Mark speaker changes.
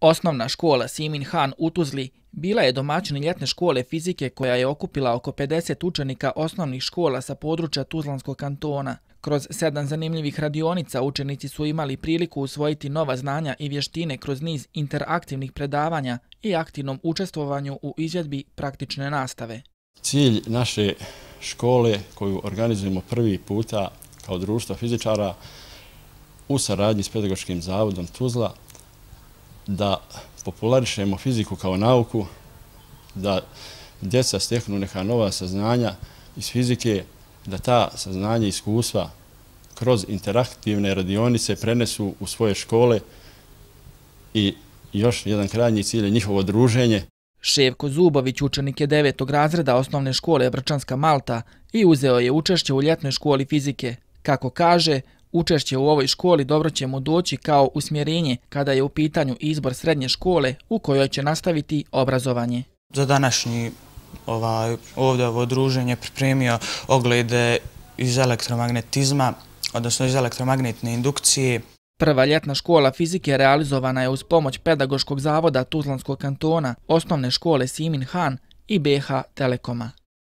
Speaker 1: Osnovna škola Simin Han u Tuzli bila je domaćin ljetne škole fizike koja je okupila oko 50 učenika osnovnih škola sa područja Tuzlanskog kantona. Kroz sedam zanimljivih radionica učenici su imali priliku usvojiti nova znanja i vještine kroz niz interaktivnih predavanja i aktivnom učestvovanju u izvjedbi praktične nastave.
Speaker 2: Cilj naše škole koju organizujemo prvi puta kao društvo fizičara u saradnji s Pedagoškim zavodom Tuzla da popularišemo fiziku kao nauku, da djeca steknu neka nova saznanja iz fizike, da ta saznanja i iskustva kroz interaktivne radionice prenesu u svoje škole i još jedan krajnji cilj je njihovo druženje. Ševko Zubović, učenik je
Speaker 1: devetog razreda osnovne škole Brčanska Malta i uzeo je učešće u ljetnoj školi fizike. Kako kaže, Učešće u ovoj školi dobro će mu doći kao usmjerenje kada je u
Speaker 3: pitanju izbor srednje škole u kojoj će nastaviti obrazovanje. Za današnji ovaj, ovdje ovo druženje pripremio oglede iz elektromagnetizma, odnosno iz elektromagnetne indukcije. Prva ljetna škola fizike realizovana
Speaker 1: je uz pomoć Pedagoškog zavoda Tuzlanskog kantona, osnovne škole Simin Han i BH Telekoma.